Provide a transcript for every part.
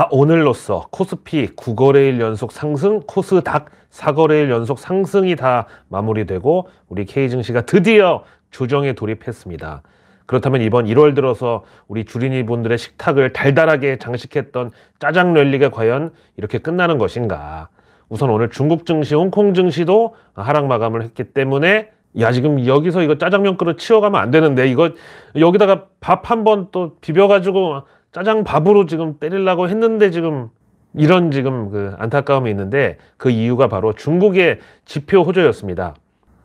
아, 오늘로써 코스피 9거래일 연속 상승, 코스닥 4거래일 연속 상승이 다 마무리되고 우리 K증시가 드디어 조정에 돌입했습니다. 그렇다면 이번 1월 들어서 우리 주린이분들의 식탁을 달달하게 장식했던 짜장 랠리가 과연 이렇게 끝나는 것인가. 우선 오늘 중국 증시, 홍콩 증시도 하락 마감을 했기 때문에 야 지금 여기서 이거 짜장면 그릇 치워가면 안 되는데 이거 여기다가 밥한번또 비벼가지고 짜장밥으로 지금 때리려고 했는데 지금 이런 지금 그 안타까움이 있는데 그 이유가 바로 중국의 지표 호조였습니다.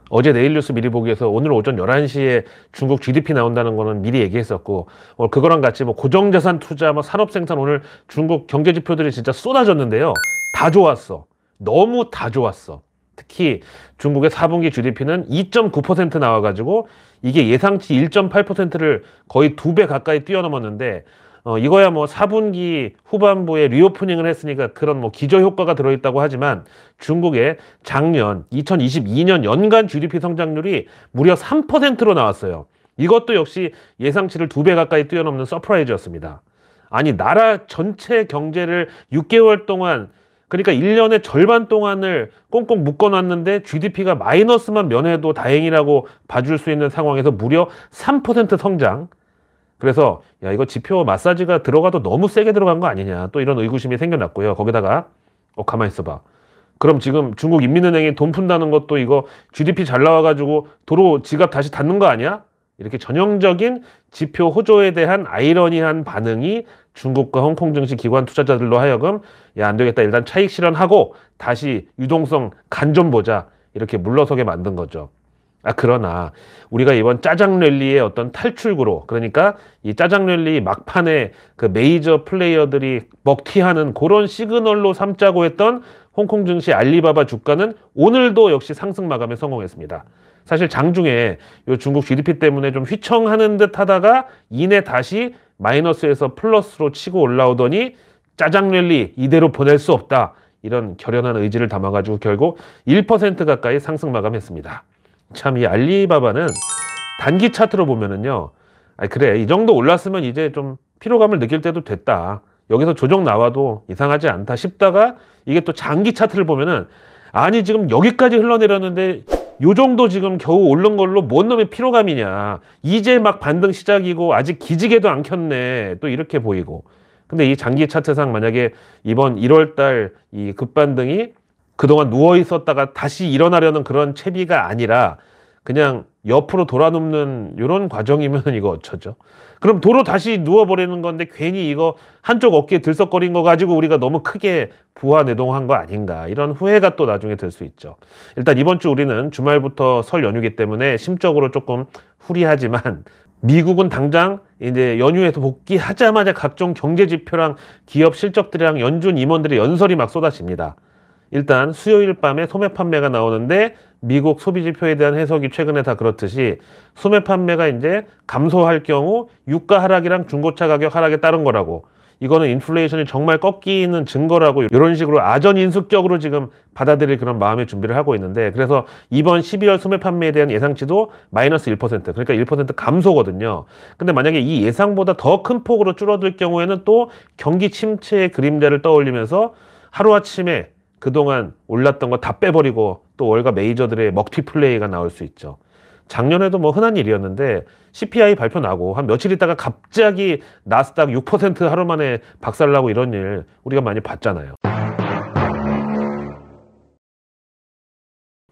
어제 네일뉴스 미리 보기에서 오늘 오전 11시에 중국 GDP 나온다는 거는 미리 얘기했었고 어, 그거랑 같이 뭐 고정자산 투자, 뭐 산업생산 오늘 중국 경제 지표들이 진짜 쏟아졌는데요. 다 좋았어. 너무 다 좋았어. 특히 중국의 4분기 GDP는 2.9% 나와가지고 이게 예상치 1.8%를 거의 두 배 가까이 뛰어넘었는데 어, 이거야 뭐 4분기 후반부에 리오프닝을 했으니까 그런 뭐 기저 효과가 들어있다고 하지만 중국의 작년 2022년 연간 GDP 성장률이 무려 3%로 나왔어요. 이것도 역시 예상치를 두 배 가까이 뛰어넘는 서프라이즈였습니다. 아니 나라 전체 경제를 6개월 동안 그러니까 1년의 절반 동안을 꽁꽁 묶어놨는데 GDP가 마이너스만 면해도 다행이라고 봐줄 수 있는 상황에서 무려 3% 성장 그래서 야 이거 지표 마사지가 들어가도 너무 세게 들어간 거 아니냐 또 이런 의구심이 생겨났고요. 거기다가 어 가만 있어봐. 그럼 지금 중국 인민은행이 돈 푼다는 것도 이거 GDP 잘 나와가지고 도로 지갑 다시 닫는 거 아니야? 이렇게 전형적인 지표 호조에 대한 아이러니한 반응이 중국과 홍콩 증시 기관 투자자들로 하여금 야 안 되겠다 일단 차익 실현하고 다시 유동성 간 좀 보자 이렇게 물러서게 만든 거죠. 아, 그러나 우리가 이번 짜장 랠리의 어떤 탈출구로 그러니까 이 짜장 랠리 막판에 그 메이저 플레이어들이 먹튀하는 그런 시그널로 삼자고 했던 홍콩 증시 알리바바 주가는 오늘도 역시 상승 마감에 성공했습니다. 사실 장중에 요 중국 GDP 때문에 좀 휘청하는 듯 하다가 이내 다시 마이너스에서 플러스로 치고 올라오더니 짜장 랠리 이대로 보낼 수 없다. 이런 결연한 의지를 담아가지고 결국 1% 가까이 상승 마감했습니다. 참이 알리바바는 단기 차트로 보면은요. 아 그래 이 정도 올랐으면 이제 좀 피로감을 느낄 때도 됐다. 여기서 조정 나와도 이상하지 않다 싶다가 이게 또 장기 차트를 보면은 아니 지금 여기까지 흘러내렸는데 요 정도 지금 겨우 오른 걸로 뭔 놈의 피로감이냐. 이제 막 반등 시작이고 아직 기지개도 안 켰네. 또 이렇게 보이고. 근데 이 장기 차트상 만약에 이번 1월 달 이 급반등이 그동안 누워 있었다가 다시 일어나려는 그런 채비가 아니라 그냥 옆으로 돌아눕는 이런 과정이면 이거 어쩌죠? 그럼 도로 다시 누워버리는 건데 괜히 이거 한쪽 어깨 들썩거린 거 가지고 우리가 너무 크게 부하 내동한 거 아닌가 이런 후회가 또 나중에 들 수 있죠. 일단 이번 주 우리는 주말부터 설 연휴기 때문에 심적으로 조금 후리하지만 미국은 당장 이제 연휴에서 복귀하자마자 각종 경제 지표랑 기업 실적들이랑 연준 임원들의 연설이 막 쏟아집니다. 일단 수요일 밤에 소매 판매가 나오는데 미국 소비 지표에 대한 해석이 최근에 다 그렇듯이 소매 판매가 이제 감소할 경우 유가 하락이랑 중고차 가격 하락에 따른 거라고 이거는 인플레이션이 정말 꺾이는 증거라고 이런 식으로 아전인수적으로 지금 받아들일 그런 마음의 준비를 하고 있는데 그래서 이번 12월 소매 판매에 대한 예상치도 마이너스 1% 그러니까 1% 감소거든요. 근데 만약에 이 예상보다 더 큰 폭으로 줄어들 경우에는 또 경기 침체의 그림자를 떠올리면서 하루아침에 그동안 올랐던 거 다 빼버리고 또 월가 메이저들의 먹튀플레이가 나올 수 있죠. 작년에도 뭐 흔한 일이었는데 CPI 발표 나고 한 며칠 있다가 갑자기 나스닥 6% 하루 만에 박살나고 이런 일 우리가 많이 봤잖아요.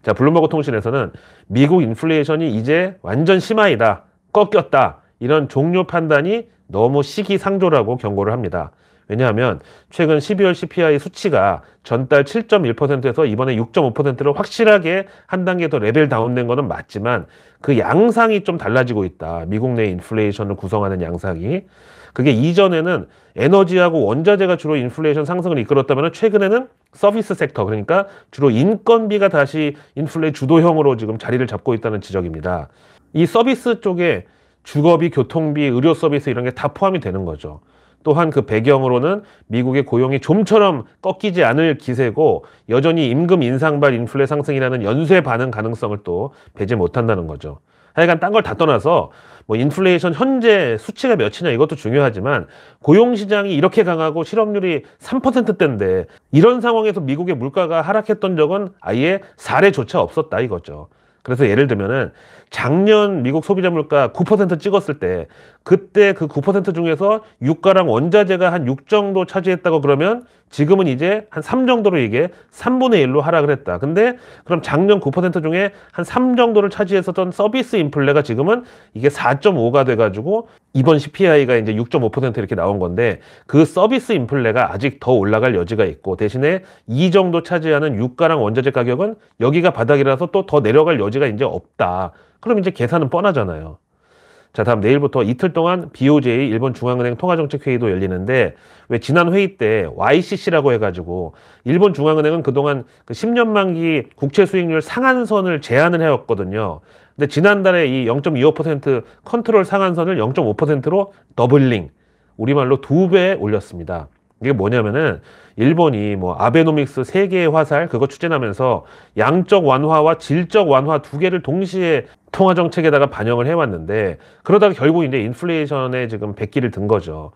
자, 블룸버그 통신에서는 미국 인플레이션이 이제 완전 심하이다 꺾였다, 이런 종료 판단이 너무 시기상조라고 경고를 합니다. 왜냐하면 최근 12월 CPI 수치가 전달 7.1%에서 이번에 6 5로 확실하게 한 단계 더 레벨 다운된 거는 맞지만 그 양상이 좀 달라지고 있다. 미국 내 인플레이션을 구성하는 양상이. 그게 이전에는 에너지하고 원자재가 주로 인플레이션 상승을 이끌었다면 최근에는 서비스 섹터 그러니까 주로 인건비가 다시 인플레 주도형으로 지금 자리를 잡고 있다는 지적입니다. 이 서비스 쪽에 주거비, 교통비, 의료 서비스 이런 게 다 포함이 되는 거죠. 또한 그 배경으로는 미국의 고용이 좀처럼 꺾이지 않을 기세고 여전히 임금 인상발 인플레 상승이라는 연쇄 반응 가능성을 또 배제 못한다는 거죠. 하여간 딴 걸 다 떠나서 뭐 인플레이션 현재 수치가 몇이냐 이것도 중요하지만 고용 시장이 이렇게 강하고 실업률이 3%대인데 이런 상황에서 미국의 물가가 하락했던 적은 아예 사례조차 없었다 이거죠. 그래서 예를 들면은 작년 미국 소비자 물가 9% 찍었을 때 그때 그 9% 중에서 유가랑 원자재가 한 6 정도 차지했다고 그러면 지금은 이제 한 3 정도로 이게 3분의 1로 하락을 했다. 근데 그럼 작년 9% 중에 한 3 정도를 차지했었던 서비스 인플레가 지금은 이게 4.5가 돼가지고 이번 CPI가 이제 6.5% 이렇게 나온 건데 그 서비스 인플레가 아직 더 올라갈 여지가 있고 대신에 이 정도 차지하는 유가랑 원자재 가격은 여기가 바닥이라서 또 더 내려갈 여지가 이제 없다. 그럼 이제 계산은 뻔하잖아요. 자, 다음 내일부터 이틀 동안 BOJ 일본 중앙은행 통화정책 회의도 열리는데 왜 지난 회의 때 YCC라고 해가지고 일본 중앙은행은 그동안 그 10년 만기 국채 수익률 상한선을 제한을 해왔거든요. 근데 지난달에 이 0.25% 컨트롤 상한선을 0.5%로 더블링 우리말로 두 배 올렸습니다. 이게 뭐냐면은 일본이 뭐 아베노믹스 세개의 화살 그거 추진하면서 양적 완화와 질적 완화 두 개를 동시에 통화 정책에다가 반영을 해왔는데 그러다가 결국 이제 인플레이션에 지금 백기를 든 거죠.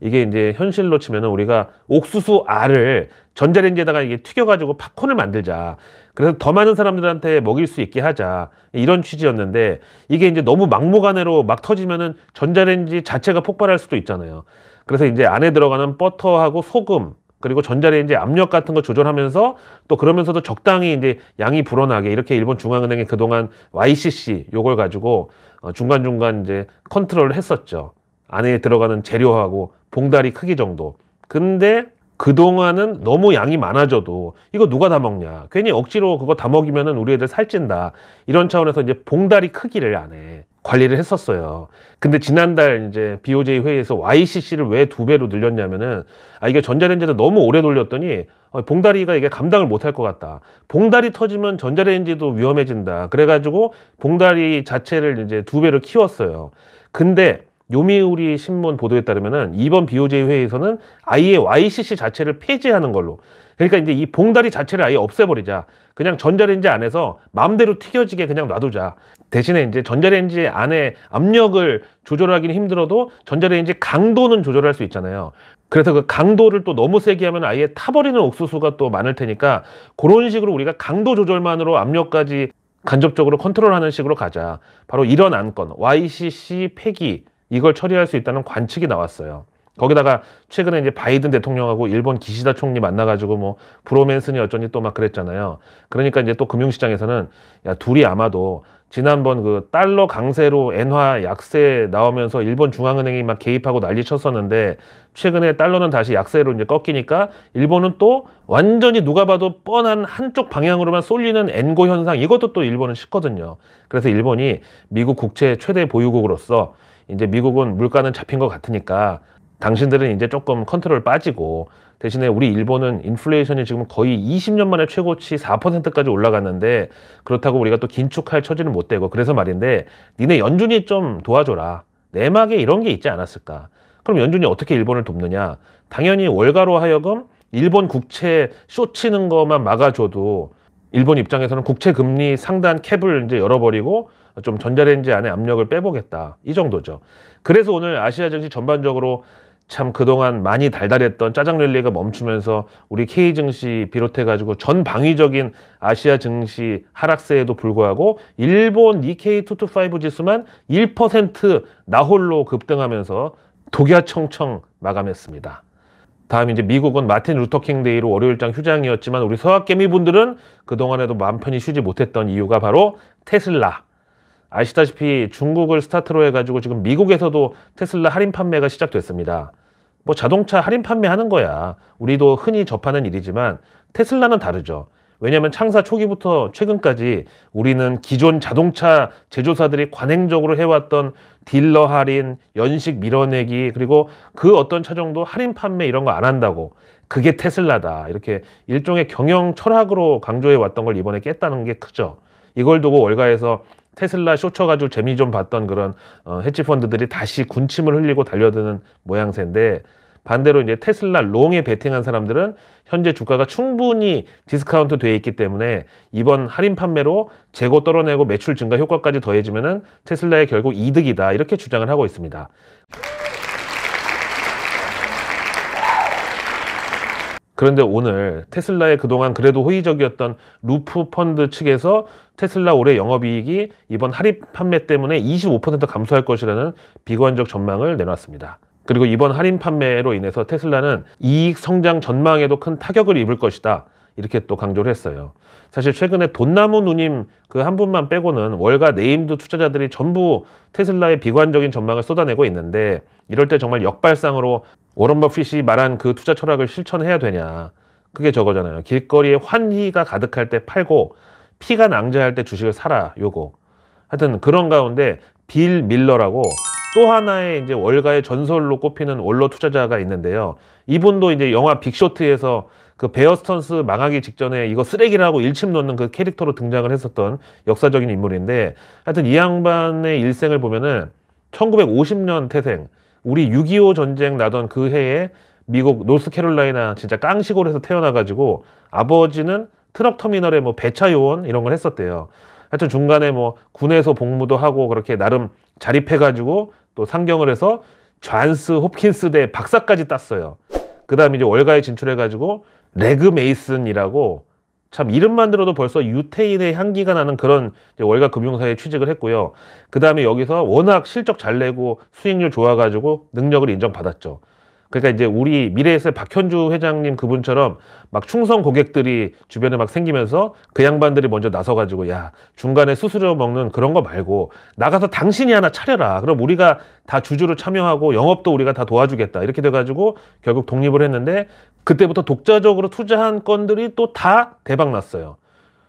이게 이제 현실로 치면은 우리가 옥수수 알을 전자레인지에다가 이게 튀겨가지고 팝콘을 만들자. 그래서 더 많은 사람들한테 먹일 수 있게 하자. 이런 취지였는데 이게 이제 너무 막무가내로 막 터지면은 전자레인지 자체가 폭발할 수도 있잖아요. 그래서 이제 안에 들어가는 버터하고 소금 그리고 전자레인지 압력 같은 거 조절하면서 또 그러면서도 적당히 이제 양이 불어나게 이렇게 일본 중앙은행이 그동안 YCC 요걸 가지고 어, 중간중간 이제 컨트롤을 했었죠. 안에 들어가는 재료하고 봉다리 크기 정도. 근데 그동안은 너무 양이 많아져도 이거 누가 다 먹냐. 괜히 억지로 그거 다 먹이면은 우리 애들 살찐다. 이런 차원에서 이제 봉다리 크기를 안에 관리를 했었어요. 근데 지난달 이제 BOJ 회의에서 YCC를 왜 두 배로 늘렸냐면은 아 이게 전자레인지를 너무 오래 돌렸더니 어, 봉다리가 이게 감당을 못할 것 같다. 봉다리 터지면 전자레인지도 위험해진다. 그래가지고 봉다리 자체를 이제 두 배로 키웠어요. 근데 요미우리 신문 보도에 따르면은 이번 BOJ 회의에서는 아예 YCC 자체를 폐지하는 걸로. 그러니까 이제 이 봉다리 자체를 아예 없애버리자. 그냥 전자레인지 안에서 마음대로 튀겨지게 그냥 놔두자. 대신에 이제 전자레인지 안에 압력을 조절하기는 힘들어도 전자레인지 강도는 조절할 수 있잖아요. 그래서 그 강도를 또 너무 세게 하면 아예 타버리는 옥수수가 또 많을 테니까 그런 식으로 우리가 강도 조절만으로 압력까지 간접적으로 컨트롤하는 식으로 가자. 바로 이런 안건 YCC 폐기 이걸 처리할 수 있다는 관측이 나왔어요. 거기다가 최근에 이제 바이든 대통령하고 일본 기시다 총리 만나가지고 뭐 브로맨스니 어쩌니 또막 그랬잖아요. 그러니까 이제 또 금융시장에서는 야 둘이 아마도 지난번 그 달러 강세로 엔화 약세 나오면서 일본 중앙은행이 막 개입하고 난리 쳤었는데 최근에 달러는 다시 약세로 이제 꺾이니까 일본은 또 완전히 누가 봐도 뻔한 한쪽 방향으로만 쏠리는 엔고 현상 이것도 또 일본은 싫거든요. 그래서 일본이 미국 국채 최대 보유국으로서 이제 미국은 물가는 잡힌 것 같으니까 당신들은 이제 조금 컨트롤 빠지고 대신에 우리 일본은 인플레이션이 지금 거의 20년 만에 최고치 4%까지 올라갔는데 그렇다고 우리가 또 긴축할 처지는 못 되고 그래서 말인데 니네 연준이 좀 도와줘라. 내막에 이런 게 있지 않았을까? 그럼 연준이 어떻게 일본을 돕느냐? 당연히 월가로 하여금 일본 국채 쇼치는 것만 막아줘도 일본 입장에서는 국채 금리 상단 캡을 이제 열어버리고 좀 전자레인지 안에 압력을 빼보겠다. 이 정도죠. 그래서 오늘 아시아 증시 전반적으로 참 그동안 많이 달달했던 짜장 랠리가 멈추면서 우리 K 증시 비롯해 가지고 전방위적인 아시아 증시 하락세에도 불구하고 일본 니케이 225 지수만 1% 나홀로 급등하면서 독야청청 마감했습니다. 다음 이제 미국은 마틴 루터킹 데이로 월요일장 휴장이었지만 우리 서학개미 분들은 그동안에도 마음 편히 쉬지 못했던 이유가 바로 테슬라 아시다시피 중국을 스타트로 해가지고 지금 미국에서도 테슬라 할인 판매가 시작됐습니다. 뭐 자동차 할인 판매하는 거야. 우리도 흔히 접하는 일이지만 테슬라는 다르죠. 왜냐하면 창사 초기부터 최근까지 우리는 기존 자동차 제조사들이 관행적으로 해왔던 딜러 할인, 연식 밀어내기, 그리고 그 어떤 차종도 할인 판매 이런 거 안 한다고. 그게 테슬라다. 이렇게 일종의 경영 철학으로 강조해 왔던 걸 이번에 깼다는 게 크죠. 이걸 두고 월가에서 테슬라 쇼쳐 가지고 재미 좀 봤던 그런 어, 헤지 펀드들이 다시 군침을 흘리고 달려드는 모양새인데 반대로 이제 테슬라 롱에 베팅한 사람들은 현재 주가가 충분히 디스카운트 되어 있기 때문에 이번 할인 판매로 재고 떨어내고 매출 증가 효과까지 더해지면은 테슬라의 결국 이득이다 이렇게 주장을 하고 있습니다. 그런데 오늘 테슬라의 그동안 그래도 호의적이었던 루프 펀드 측에서 테슬라 올해 영업이익이 이번 할인 판매 때문에 25% 감소할 것이라는 비관적 전망을 내놨습니다. 그리고 이번 할인 판매로 인해서 테슬라는 이익 성장 전망에도 큰 타격을 입을 것이다. 이렇게 또 강조를 했어요. 사실 최근에 돈나무 누님 그 한 분만 빼고는 월가 네임드 투자자들이 전부 테슬라의 비관적인 전망을 쏟아내고 있는데 이럴 때 정말 역발상으로 워런 버핏이 말한 그 투자 철학을 실천해야 되냐. 그게 저거잖아요. 길거리에 환희가 가득할 때 팔고 피가 낭자할 때 주식을 사라 요거 하여튼 그런 가운데 빌 밀러라고 또 하나의 이제 월가의 전설로 꼽히는 원로 투자자가 있는데요. 이분도 이제 영화 빅쇼트에서 그 베어스턴스 망하기 직전에 이거 쓰레기라고 일침 놓는 그 캐릭터로 등장을 했었던 역사적인 인물인데 하여튼 이 양반의 일생을 보면은 1950년 태생 우리 6.25 전쟁 나던 그 해에 미국 노스캐롤라이나 진짜 깡시골에서 태어나가지고 아버지는 트럭 터미널에 뭐 배차 요원 이런 걸 했었대요. 하여튼 중간에 뭐 군에서 복무도 하고 그렇게 나름 자립해가지고 또 상경을 해서 좌안스 홉킨스대 박사까지 땄어요. 그 다음 에 이제 월가에 진출해가지고 레그 메이슨이라고 참 이름만 들어도 벌써 유태인의 향기가 나는 그런 월가 금융사에 취직을 했고요. 그 다음에 여기서 워낙 실적 잘 내고 수익률 좋아가지고 능력을 인정받았죠. 그러니까 이제 우리 미래에셋 박현주 회장님 그분처럼 막 충성 고객들이 주변에 막 생기면서 그 양반들이 먼저 나서가지고 야 중간에 수수료 먹는 그런 거 말고 나가서 당신이 하나 차려라. 그럼 우리가 다 주주로 참여하고 영업도 우리가 다 도와주겠다. 이렇게 돼가지고 결국 독립을 했는데 그때부터 독자적으로 투자한 건들이 또 다 대박 났어요.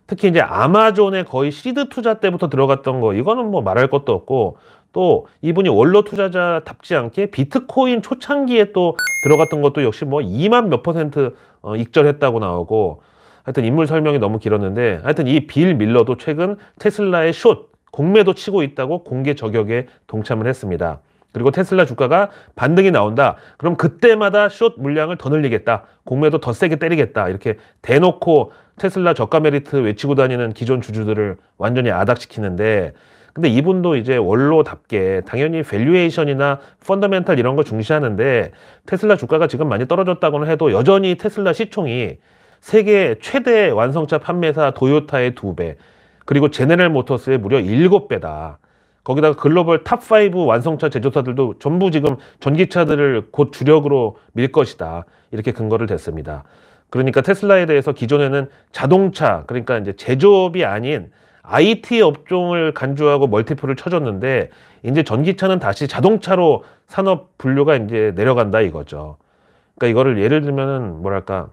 특히 이제 아마존에 거의 시드 투자 때부터 들어갔던 거 이거는 뭐 말할 것도 없고 또 이분이 원로 투자자답지 않게 비트코인 초창기에 또 들어갔던 것도 역시 뭐 2만 몇 퍼센트 어, 익절했다고 나오고 하여튼 인물 설명이 너무 길었는데 하여튼 이 빌 밀러도 최근 테슬라의 숏 공매도 치고 있다고 공개 저격에 동참을 했습니다. 그리고 테슬라 주가가 반등이 나온다. 그럼 그때마다 숏 물량을 더 늘리겠다. 공매도 더 세게 때리겠다. 이렇게 대놓고 테슬라 저가 메리트 외치고 다니는 기존 주주들을 완전히 아닥시키는데 근데 이분도 이제 원로답게 당연히 밸류에이션이나 펀더멘탈 이런 걸 중시하는데 테슬라 주가가 지금 많이 떨어졌다고는 해도 여전히 테슬라 시총이 세계 최대 완성차 판매사 도요타의 두 배 그리고 제네럴 모터스의 무려 일곱 배다 거기다가 글로벌 탑 5 완성차 제조사들도 전부 지금 전기차들을 곧 주력으로 밀 것이다. 이렇게 근거를 댔습니다. 그러니까 테슬라에 대해서 기존에는 자동차, 그러니까 이제 제조업이 아닌 IT 업종을 간주하고 멀티플을 쳐줬는데 이제 전기차는 다시 자동차로 산업 분류가 이제 내려간다 이거죠. 그러니까 이거를 예를 들면은 뭐랄까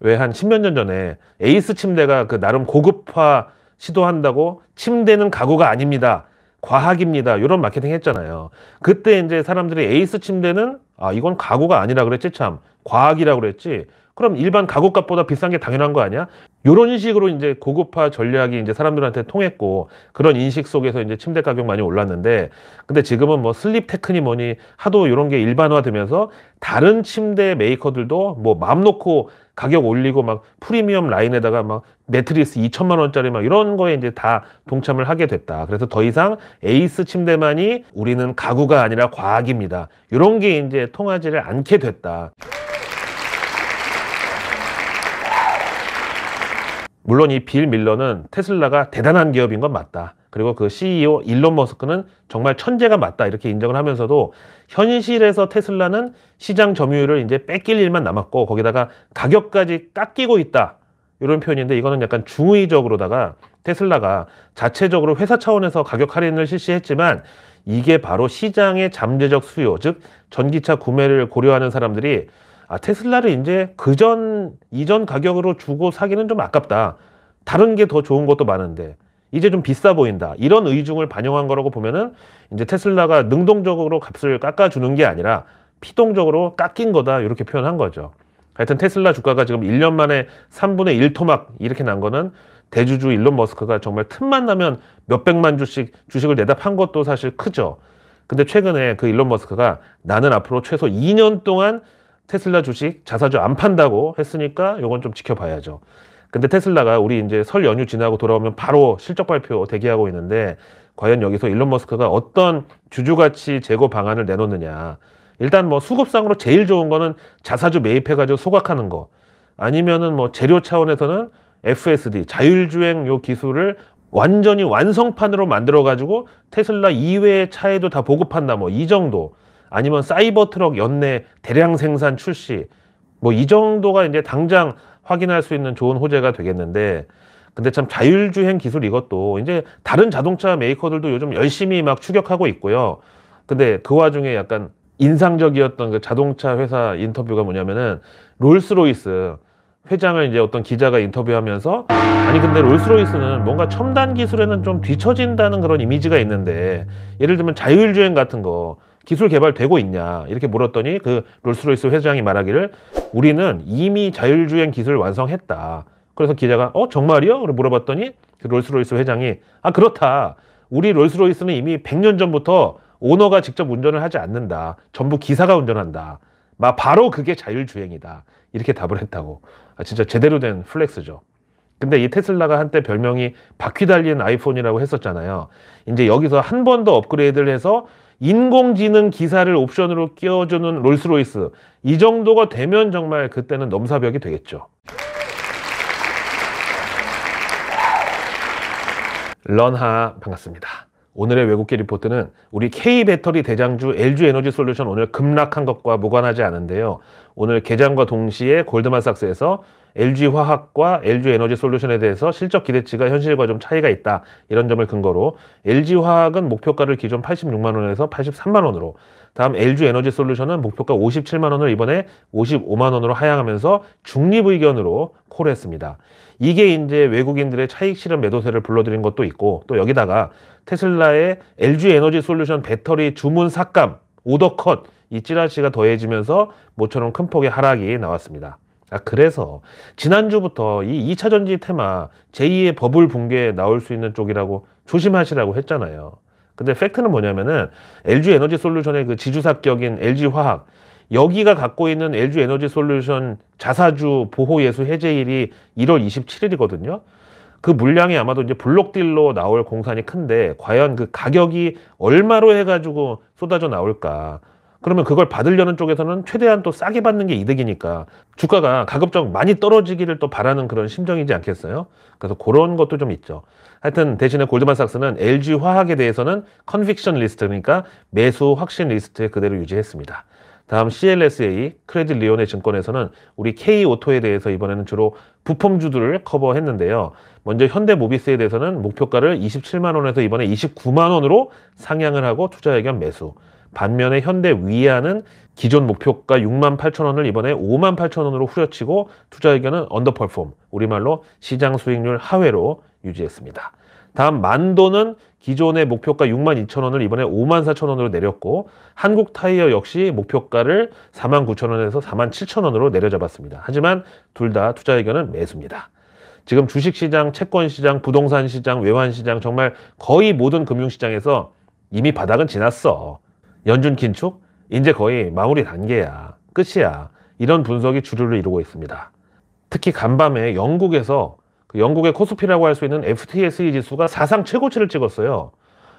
왜 한 십몇 년 전에 에이스 침대가 그 나름 고급화 시도한다고 침대는 가구가 아닙니다. 과학입니다. 이런 마케팅 했잖아요. 그때 이제 사람들이 에이스 침대는 아 이건 가구가 아니라 그랬지 참 과학이라 그랬지. 그럼 일반 가구값보다 비싼 게 당연한 거 아니야? 이런 식으로 이제 고급화 전략이 이제 사람들한테 통했고 그런 인식 속에서 이제 침대 가격 많이 올랐는데 근데 지금은 뭐 슬립 테크니 뭐니 하도 이런 게 일반화되면서 다른 침대 메이커들도 뭐 맘 놓고 가격 올리고 막 프리미엄 라인에다가 막 매트리스 2천만 원짜리 막 이런 거에 이제 다 동참을 하게 됐다. 그래서 더 이상 에이스 침대만이 우리는 가구가 아니라 과학입니다. 이런 게 이제 통하지를 않게 됐다. 물론 이 빌 밀러는 테슬라가 대단한 기업인 건 맞다. 그리고 그 CEO 일론 머스크는 정말 천재가 맞다 이렇게 인정을 하면서도 현실에서 테슬라는 시장 점유율을 이제 뺏길 일만 남았고 거기다가 가격까지 깎이고 있다 이런 표현인데 이거는 약간 중의적으로다가 테슬라가 자체적으로 회사 차원에서 가격 할인을 실시했지만 이게 바로 시장의 잠재적 수요 즉 전기차 구매를 고려하는 사람들이 아, 테슬라를 이제 그전 이전 가격으로 주고 사기는 좀 아깝다. 다른 게 더 좋은 것도 많은데 이제 좀 비싸 보인다. 이런 의중을 반영한 거라고 보면은 이제 테슬라가 능동적으로 값을 깎아주는 게 아니라 피동적으로 깎인 거다 이렇게 표현한 거죠. 하여튼 테슬라 주가가 지금 1년 만에 3분의 1 토막 이렇게 난 거는 대주주 일론 머스크가 정말 틈만 나면 몇백만 주씩 주식을 내다 판 것도 사실 크죠. 근데 최근에 그 일론 머스크가 나는 앞으로 최소 2년 동안 테슬라 주식 자사주 안 판다고 했으니까 이건 좀 지켜봐야죠. 근데 테슬라가 우리 이제 설 연휴 지나고 돌아오면 바로 실적 발표 대기하고 있는데 과연 여기서 일론 머스크가 어떤 주주 가치 제고 방안을 내놓느냐. 일단 뭐 수급상으로 제일 좋은 거는 자사주 매입해 가지고 소각하는 거. 아니면은 뭐 재료 차원에서는 FSD 자율주행 요 기술을 완전히 완성판으로 만들어 가지고 테슬라 이외의 차에도 다 보급한다 뭐 이 정도. 아니면 사이버 트럭 연내 대량 생산 출시 뭐 이 정도가 이제 당장 확인할 수 있는 좋은 호재가 되겠는데 근데 참 자율주행 기술 이것도 이제 다른 자동차 메이커들도 요즘 열심히 막 추격하고 있고요. 근데 그 와중에 약간 인상적이었던 그 자동차 회사 인터뷰가 뭐냐면은 롤스로이스 회장을 이제 어떤 기자가 인터뷰하면서 아니 근데 롤스로이스는 뭔가 첨단 기술에는 좀 뒤처진다는 그런 이미지가 있는데 예를 들면 자율주행 같은 거 기술 개발되고 있냐 이렇게 물었더니 그 롤스로이스 회장이 말하기를 우리는 이미 자율주행 기술을 완성했다. 그래서 기자가 어 정말이요? 그 물어봤더니 그 롤스로이스 회장이 아 그렇다. 우리 롤스로이스는 이미 100년 전부터 오너가 직접 운전을 하지 않는다. 전부 기사가 운전한다. 마 바로 그게 자율주행이다. 이렇게 답을 했다고. 아, 진짜 제대로 된 플렉스죠. 근데 이 테슬라가 한때 별명이 바퀴 달린 아이폰이라고 했었잖아요. 이제 여기서 한 번 더 업그레이드를 해서 인공지능 기사를 옵션으로 끼워주는 롤스로이스 이 정도가 되면 정말 그때는 넘사벽이 되겠죠. 런하 반갑습니다. 오늘의 외국계 리포트는 우리 K배터리 대장주 LG에너지솔루션 오늘 급락한 것과 무관하지 않은데요. 오늘 개장과 동시에 골드만삭스에서 LG 화학과 LG 에너지 솔루션에 대해서 실적 기대치가 현실과 좀 차이가 있다. 이런 점을 근거로 LG 화학은 목표가를 기존 86만 원에서 83만 원으로 다음 LG 에너지 솔루션은 목표가 57만 원을 이번에 55만 원으로 하향하면서 중립 의견으로 콜했습니다. 이게 이제 외국인들의 차익 실현 매도세를 불러들인 것도 있고 또 여기다가 테슬라의 LG 에너지 솔루션 배터리 주문 삭감 오더컷 이 찌라시가 더해지면서 모처럼 큰 폭의 하락이 나왔습니다. 아, 그래서 지난주부터 이 2차 전지 테마 제2의 버블 붕괴에 나올 수 있는 쪽이라고 조심하시라고 했잖아요. 근데 팩트는 뭐냐면은 LG 에너지 솔루션의 그 지주사격인 LG 화학 여기가 갖고 있는 LG 에너지 솔루션 자사주 보호 예수 해제일이 1월 27일이거든요. 그 물량이 아마도 이제 블록딜로 나올 공산이 큰데 과연 그 가격이 얼마로 해가지고 쏟아져 나올까? 그러면 그걸 받으려는 쪽에서는 최대한 또 싸게 받는 게 이득이니까 주가가 가급적 많이 떨어지기를 또 바라는 그런 심정이지 않겠어요? 그래서 그런 것도 좀 있죠. 하여튼 대신에 골드만삭스는 LG 화학에 대해서는 컨픽션 리스트 그러니까 매수 확신 리스트에 그대로 유지했습니다. 다음 CLSA 크레딧 리온의 증권에서는 우리 K오토에 대해서 이번에는 주로 부품주들을 커버했는데요. 먼저 현대모비스에 대해서는 목표가를 27만 원에서 이번에 29만 원으로 상향을 하고 투자 의견 매수. 반면에 현대 위안은 기존 목표가 6만 8천 원을 이번에 5만 8천 원으로 후려치고 투자 의견은 언더펄폼, 우리말로 시장 수익률 하회로 유지했습니다. 다음 만도는 기존의 목표가 6만 2천 원을 이번에 5만 4천 원으로 내렸고 한국 타이어 역시 목표가를 4만 9천 원에서 4만 7천 원으로 내려잡았습니다. 하지만 둘 다 투자 의견은 매수입니다. 지금 주식시장, 채권시장, 부동산시장, 외환시장 정말 거의 모든 금융시장에서 이미 바닥은 지났어. 연준 긴축? 이제 거의 마무리 단계야. 끝이야. 이런 분석이 주류를 이루고 있습니다. 특히 간밤에 영국에서 그 영국의 코스피라고 할 수 있는 FTSE 지수가 사상 최고치를 찍었어요.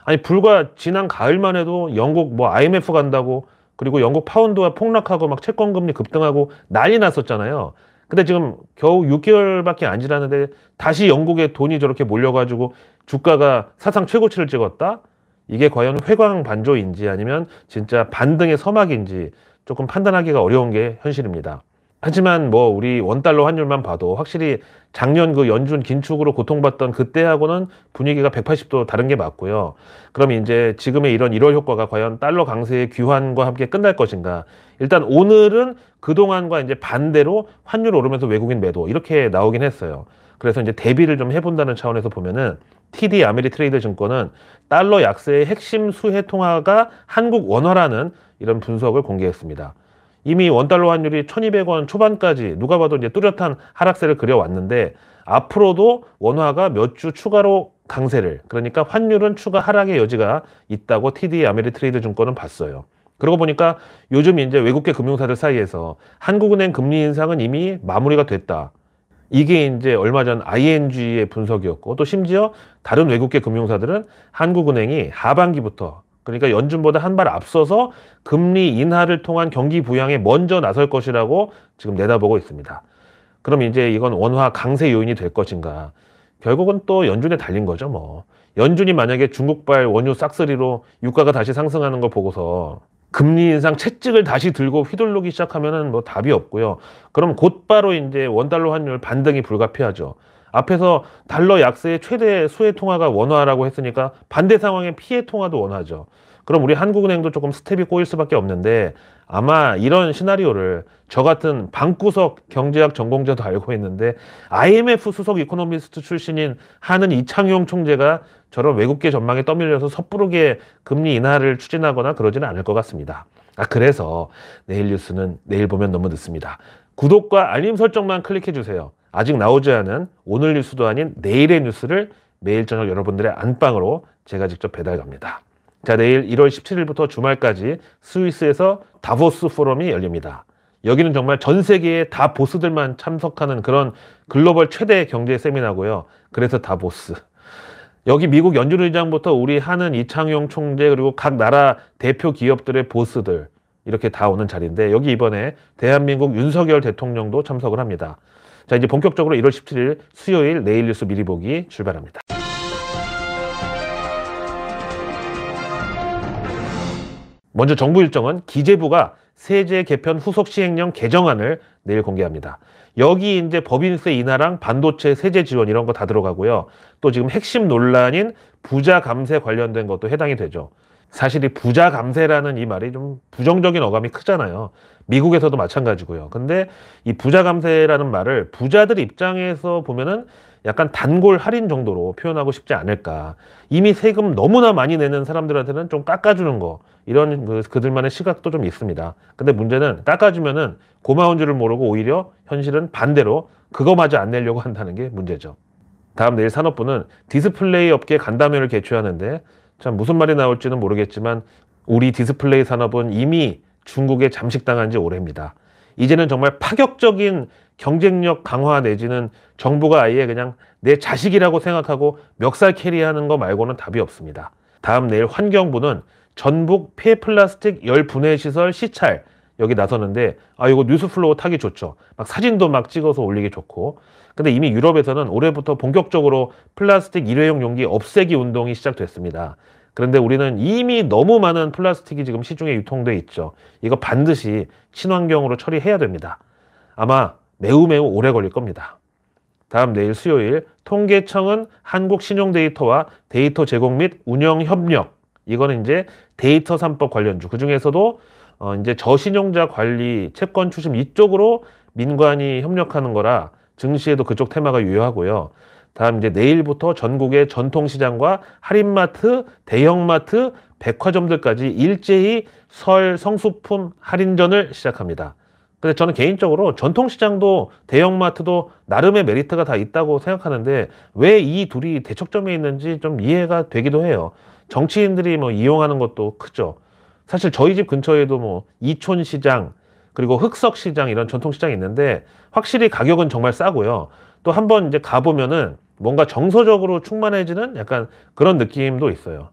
아니 불과 지난 가을만 해도 영국 뭐 IMF 간다고 그리고 영국 파운드가 폭락하고 막 채권 금리 급등하고 난리 났었잖아요. 근데 지금 겨우 6개월밖에 안 지났는데 다시 영국에 돈이 저렇게 몰려가지고 주가가 사상 최고치를 찍었다. 이게 과연 회광 반조인지 아니면 진짜 반등의 서막인지 조금 판단하기가 어려운 게 현실입니다. 하지만 뭐 우리 원달러 환율만 봐도 확실히 작년 그 연준 긴축으로 고통받던 그때하고는 분위기가 180도 다른 게 맞고요. 그럼 이제 지금의 이런 1월 효과가 과연 달러 강세의 귀환과 함께 끝날 것인가? 일단 오늘은 그동안과 이제 반대로 환율 오르면서 외국인 매도 이렇게 나오긴 했어요. 그래서 이제 대비를 좀 해본다는 차원에서 보면은 TD 아메리트레이드 증권은 달러 약세의 핵심 수혜 통화가 한국 원화라는 이런 분석을 공개했습니다. 이미 원달러 환율이 1200원 초반까지 누가 봐도 이제 뚜렷한 하락세를 그려왔는데 앞으로도 원화가 몇 주 추가로 강세를 그러니까 환율은 추가 하락의 여지가 있다고 TD 아메리트레이드 증권은 봤어요. 그러고 보니까 요즘 이제 외국계 금융사들 사이에서 한국은행 금리 인상은 이미 마무리가 됐다. 이게 이제 얼마 전 ING의 분석이었고 또 심지어 다른 외국계 금융사들은 한국은행이 하반기부터 그러니까 연준보다 한 발 앞서서 금리 인하를 통한 경기 부양에 먼저 나설 것이라고 지금 내다보고 있습니다. 그럼 이제 이건 원화 강세 요인이 될 것인가? 결국은 또 연준에 달린 거죠, 뭐. 연준이 만약에 중국발 원유 싹쓸이로 유가가 다시 상승하는 걸 보고서 금리 인상 채찍을 다시 들고 휘둘르기 시작하면은 뭐 답이 없고요. 그럼 곧바로 이제 원달러 환율 반등이 불가피하죠. 앞에서 달러 약세의 최대 수혜 통화가 원화라고 했으니까 반대 상황의 피해 통화도 원화죠 그럼 우리 한국은행도 조금 스텝이 꼬일 수밖에 없는데 아마 이런 시나리오를 저 같은 방구석 경제학 전공자도 알고 있는데 IMF 수석 이코노미스트 출신인 하는 이창용 총재가 저런 외국계 전망에 떠밀려서 섣부르게 금리 인하를 추진하거나 그러지는 않을 것 같습니다. 아 그래서 내일 뉴스는 내일 보면 너무 늦습니다. 구독과 알림 설정만 클릭해 주세요. 아직 나오지 않은 오늘 뉴스도 아닌 내일의 뉴스를 매일 저녁 여러분들의 안방으로 제가 직접 배달 갑니다. 자, 내일 1월 17일부터 주말까지 스위스에서 다보스 포럼이 열립니다. 여기는 정말 전 세계의 다 보스들만 참석하는 그런 글로벌 최대 경제 세미나고요. 그래서 다보스. 여기 미국 연준 의장부터 우리 하는 이창용 총재 그리고 각 나라 대표 기업들의 보스들 이렇게 다 오는 자리인데 여기 이번에 대한민국 윤석열 대통령도 참석을 합니다. 자 이제 본격적으로 1월 17일 수요일 내일 뉴스 미리 보기 출발합니다. 먼저 정부 일정은 기재부가 세제 개편 후속 시행령 개정안을 내일 공개합니다. 여기 이제 법인세 인하랑 반도체 세제 지원 이런 거 다 들어가고요. 또 지금 핵심 논란인 부자 감세 관련된 것도 해당이 되죠. 사실 이 부자 감세라는 이 말이 좀 부정적인 어감이 크잖아요. 미국에서도 마찬가지고요. 근데 이 부자 감세라는 말을 부자들 입장에서 보면은 약간 단골 할인 정도로 표현하고 싶지 않을까. 이미 세금 너무나 많이 내는 사람들한테는 좀 깎아주는 거 이런 그, 그들만의 시각도 좀 있습니다. 근데 문제는 깎아주면은 고마운 줄을 모르고 오히려 현실은 반대로 그거마저 안 내려고 한다는 게 문제죠. 다음 내일 산업부는 디스플레이 업계 간담회를 개최하는데 참 무슨 말이 나올지는 모르겠지만 우리 디스플레이 산업은 이미 중국에 잠식당한 지 오래입니다. 이제는 정말 파격적인 경쟁력 강화 내지는 정부가 아예 그냥 내 자식이라고 생각하고 멱살 캐리하는 거 말고는 답이 없습니다. 다음 내일 환경부는 전북 폐플라스틱 열 분해 시설 시찰 여기 나서는데 아 이거 뉴스플로우 타기 좋죠. 막 사진도 막 찍어서 올리기 좋고. 근데 이미 유럽에서는 올해부터 본격적으로 플라스틱 일회용 용기 없애기 운동이 시작됐습니다. 그런데 우리는 이미 너무 많은 플라스틱이 지금 시중에 유통돼 있죠. 이거 반드시 친환경으로 처리해야 됩니다. 아마 매우 매우 오래 걸릴 겁니다. 다음 내일 수요일 통계청은 한국 신용 데이터와 데이터 제공 및 운영 협력 이거는 이제 데이터 3법 관련주 그 중에서도 어 이제 저신용자 관리 채권 추심 이쪽으로 민관이 협력하는 거라 증시에도 그쪽 테마가 유효하고요. 다음 이제 내일부터 전국의 전통시장과 할인마트, 대형마트, 백화점들까지 일제히 설 성수품 할인전을 시작합니다. 근데 저는 개인적으로 전통시장도 대형마트도 나름의 메리트가 다 있다고 생각하는데 왜 이 둘이 대척점에 있는지 좀 이해가 되기도 해요. 정치인들이 뭐 이용하는 것도 크죠. 사실 저희 집 근처에도 뭐 이촌시장 그리고 흑석시장 이런 전통시장이 있는데 확실히 가격은 정말 싸고요. 또 한번 이제 가보면은 뭔가 정서적으로 충만해지는 약간 그런 느낌도 있어요.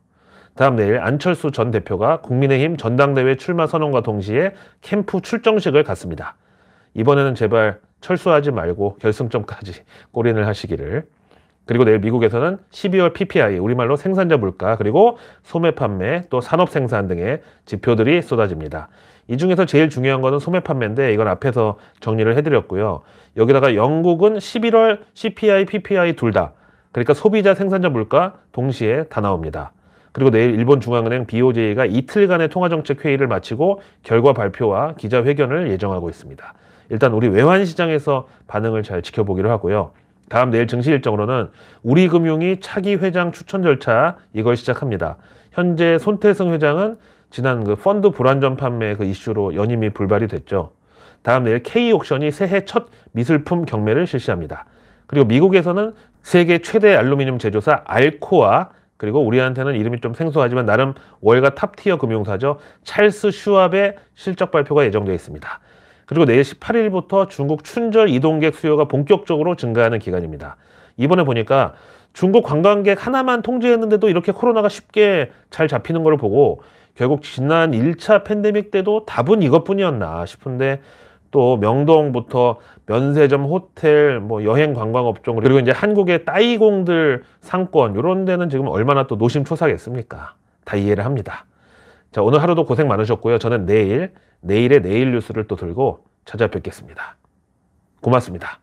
다음 내일 안철수 전 대표가 국민의힘 전당대회 출마 선언과 동시에 캠프 출정식을 갖습니다. 이번에는 제발 철수하지 말고 결승점까지 골인을 하시기를. 그리고 내일 미국에서는 12월 PPI, 우리말로 생산자 물가, 그리고 소매 판매, 또 산업 생산 등의 지표들이 쏟아집니다. 이 중에서 제일 중요한 것은 소매 판매인데 이건 앞에서 정리를 해드렸고요. 여기다가 영국은 11월 CPI, PPI 둘 다. 그러니까 소비자 생산자 물가 동시에 다 나옵니다. 그리고 내일 일본 중앙은행 BOJ가 이틀간의 통화정책 회의를 마치고 결과 발표와 기자회견을 예정하고 있습니다. 일단 우리 외환 시장에서 반응을 잘 지켜보기로 하고요. 다음 내일 증시 일정으로는 우리금융이 차기 회장 추천 절차 이걸 시작합니다. 현재 손태승 회장은 지난 그 펀드 불안전 판매 그 이슈로 연임이 불발이 됐죠. 다음 내일 K옥션이 새해 첫 미술품 경매를 실시합니다. 그리고 미국에서는 세계 최대 알루미늄 제조사 알코와 그리고 우리한테는 이름이 좀 생소하지만 나름 월가 탑티어 금융사죠. 찰스 슈압의 실적 발표가 예정되어 있습니다. 그리고 내일 18일부터 중국 춘절 이동객 수요가 본격적으로 증가하는 기간입니다. 이번에 보니까 중국 관광객 하나만 통제했는데도 이렇게 코로나가 쉽게 잘 잡히는 걸 보고 결국 지난 1차 팬데믹 때도 답은 이것뿐이었나 싶은데 또 명동부터 면세점, 호텔, 뭐 여행 관광 업종 그리고 이제 한국의 따이공들 상권 이런 데는 지금 얼마나 또 노심초사겠습니까? 다 이해를 합니다. 자 오늘 하루도 고생 많으셨고요. 저는 내일 내일의 내일 뉴스를 또 들고 찾아뵙겠습니다. 고맙습니다.